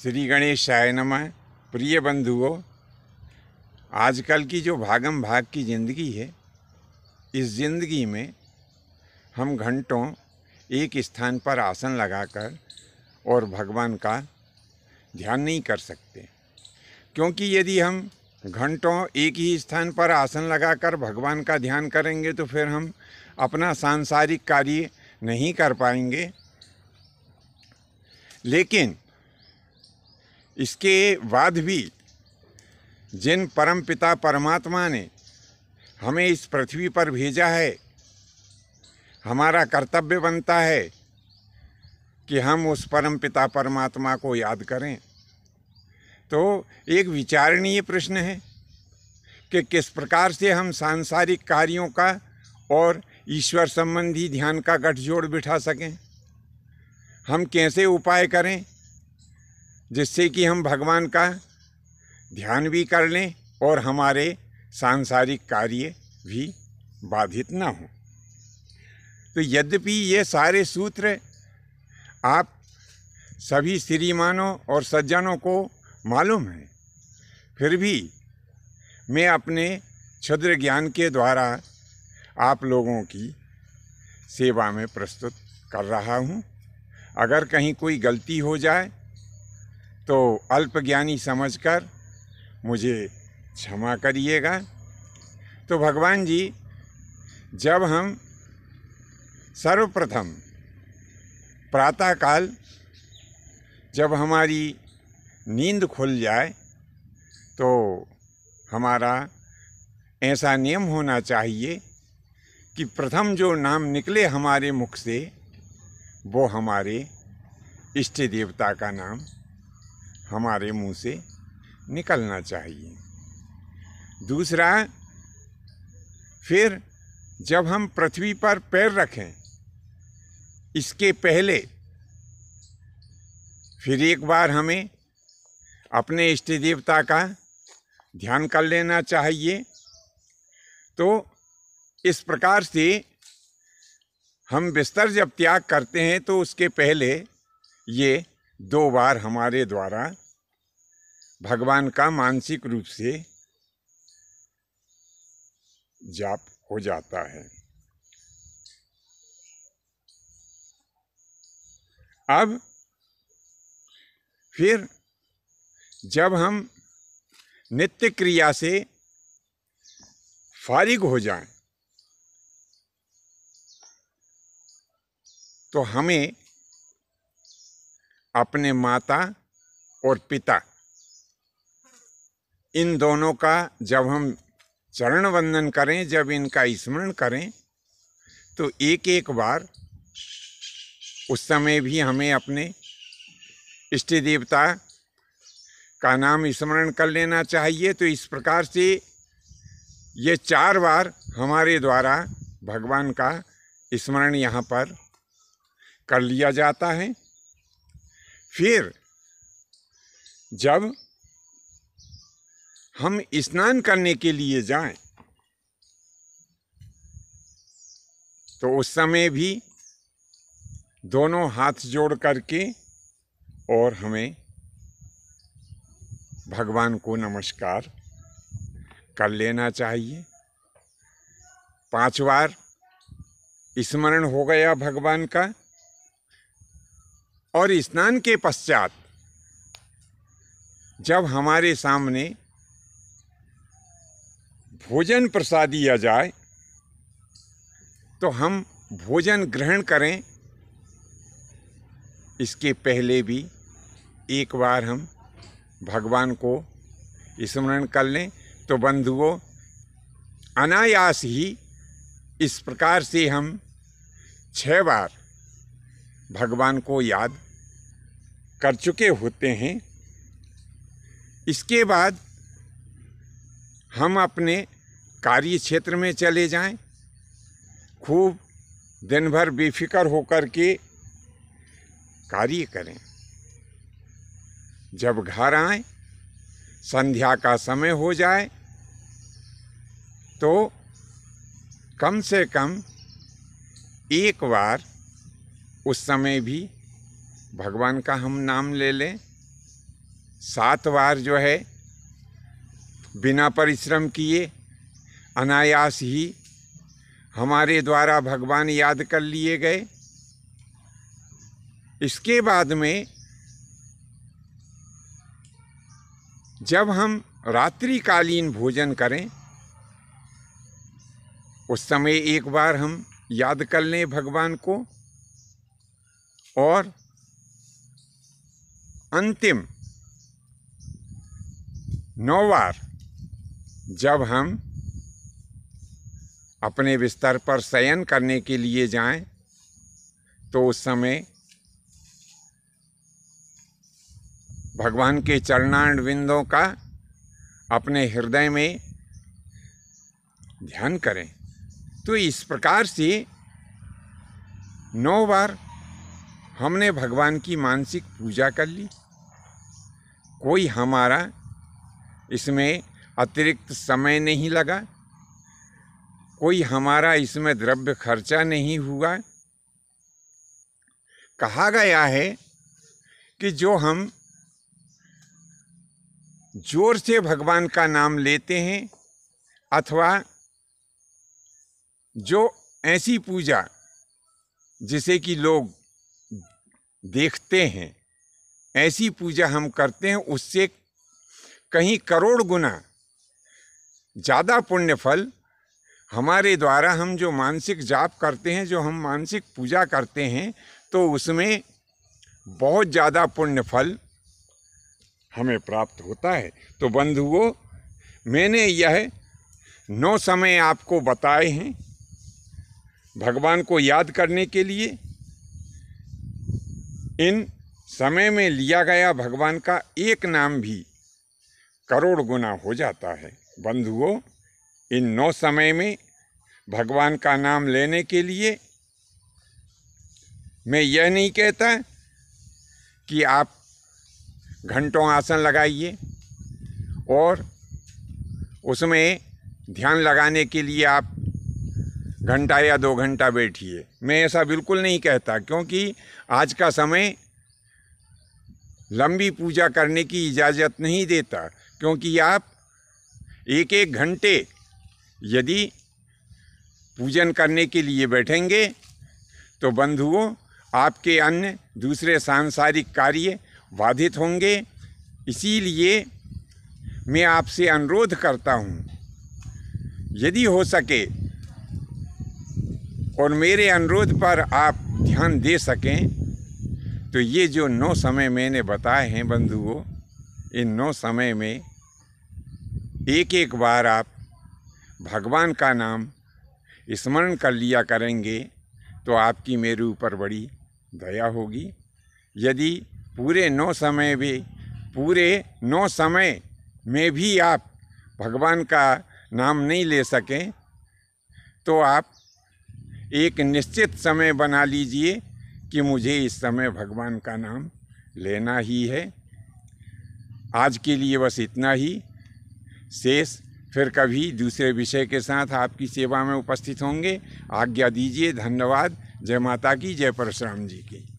श्री गणेशाय नमः प्रिय बंधुओं आजकल की जो भागम भाग की ज़िंदगी है इस ज़िंदगी में हम घंटों एक स्थान पर आसन लगाकर और भगवान का ध्यान नहीं कर सकते क्योंकि यदि हम घंटों एक ही स्थान पर आसन लगाकर भगवान का ध्यान करेंगे तो फिर हम अपना सांसारिक कार्य नहीं कर पाएंगे लेकिन इसके बाद भी जिन परम पिता परमात्मा ने हमें इस पृथ्वी पर भेजा है हमारा कर्तव्य बनता है कि हम उस परम पिता परमात्मा को याद करें तो एक विचारणीय प्रश्न है कि किस प्रकार से हम सांसारिक कार्यों का और ईश्वर संबंधी ध्यान का गठजोड़ बिठा सकें हम कैसे उपाय करें जिससे कि हम भगवान का ध्यान भी कर लें और हमारे सांसारिक कार्य भी बाधित ना हो तो यद्यपि ये सारे सूत्र आप सभी श्रीमानों और सज्जनों को मालूम है फिर भी मैं अपने क्षुद्र ज्ञान के द्वारा आप लोगों की सेवा में प्रस्तुत कर रहा हूँ अगर कहीं कोई गलती हो जाए तो अल्पज्ञानी समझकर मुझे क्षमा करिएगा तो भगवान जी जब हम सर्वप्रथम प्रातःकाल जब हमारी नींद खुल जाए तो हमारा ऐसा नियम होना चाहिए कि प्रथम जो नाम निकले हमारे मुख से वो हमारे इष्ट देवता का नाम हमारे मुंह से निकलना चाहिए दूसरा फिर जब हम पृथ्वी पर पैर रखें इसके पहले फिर एक बार हमें अपने इष्ट देवता का ध्यान कर लेना चाहिए तो इस प्रकार से हम बिस्तर जब त्याग करते हैं तो उसके पहले ये दो बार हमारे द्वारा भगवान का मानसिक रूप से जाप हो जाता है अब फिर जब हम नित्य क्रिया से फारिग हो जाएं, तो हमें अपने माता और पिता इन दोनों का जब हम चरण वंदन करें जब इनका स्मरण करें तो एक एक बार उस समय भी हमें अपने इष्ट देवता का नाम स्मरण कर लेना चाहिए तो इस प्रकार से ये चार बार हमारे द्वारा भगवान का स्मरण यहाँ पर कर लिया जाता है फिर जब हम स्नान करने के लिए जाएं तो उस समय भी दोनों हाथ जोड़ करके और हमें भगवान को नमस्कार कर लेना चाहिए पांच बार स्मरण हो गया भगवान का और स्नान के पश्चात जब हमारे सामने भोजन प्रसाद दिया जाए तो हम भोजन ग्रहण करें इसके पहले भी एक बार हम भगवान को स्मरण कर लें तो बंधुओं अनायास ही इस प्रकार से हम छः बार भगवान को याद कर चुके होते हैं इसके बाद हम अपने कार्य क्षेत्र में चले जाएं, खूब दिन भर बेफिक्र होकर के कार्य करें जब घर आए संध्या का समय हो जाए तो कम से कम एक बार उस समय भी भगवान का हम नाम ले लें सात बार जो है बिना परिश्रम किए अनायास ही हमारे द्वारा भगवान याद कर लिए गए इसके बाद में जब हम रात्रिकालीन भोजन करें उस समय एक बार हम याद कर लें भगवान को और अंतिम नौ बार जब हम अपने बिस्तर पर शयन करने के लिए जाएं तो उस समय भगवान के चरणांड बिंदों का अपने हृदय में ध्यान करें तो इस प्रकार से नौ बार हमने भगवान की मानसिक पूजा कर ली कोई हमारा इसमें अतिरिक्त समय नहीं लगा कोई हमारा इसमें द्रव्य खर्चा नहीं हुआ कहा गया है कि जो हम जोर से भगवान का नाम लेते हैं अथवा जो ऐसी पूजा जिसे कि लोग देखते हैं ऐसी पूजा हम करते हैं उससे कहीं करोड़ गुना ज़्यादा पुण्य फल हमारे द्वारा हम जो मानसिक जाप करते हैं जो हम मानसिक पूजा करते हैं तो उसमें बहुत ज़्यादा पुण्य फल हमें प्राप्त होता है तो बंधुओं मैंने यह नौ समय आपको बताए हैं भगवान को याद करने के लिए इन समय में लिया गया भगवान का एक नाम भी करोड़ गुना हो जाता है बंधुओं इन नौ समय में भगवान का नाम लेने के लिए मैं यह नहीं कहता कि आप घंटों आसन लगाइए और उसमें ध्यान लगाने के लिए आप घंटा या दो घंटा बैठिए मैं ऐसा बिल्कुल नहीं कहता क्योंकि आज का समय लंबी पूजा करने की इजाज़त नहीं देता क्योंकि आप एक एक घंटे यदि पूजन करने के लिए बैठेंगे तो बंधुओं आपके अन्य दूसरे सांसारिक कार्य बाधित होंगे इसीलिए मैं आपसे अनुरोध करता हूँ यदि हो सके और मेरे अनुरोध पर आप ध्यान दे सकें तो ये जो नौ समय मैंने बताए हैं बंधुओं इन नौ समय में एक एक बार आप भगवान का नाम स्मरण कर लिया करेंगे तो आपकी मेरे ऊपर बड़ी दया होगी यदि पूरे नौ समय भी पूरे नौ समय में भी आप भगवान का नाम नहीं ले सकें तो आप एक निश्चित समय बना लीजिए कि मुझे इस समय भगवान का नाम लेना ही है आज के लिए बस इतना ही शेष फिर कभी दूसरे विषय के साथ आपकी सेवा में उपस्थित होंगे आज्ञा दीजिए धन्यवाद जय माता की जय परशुराम जी की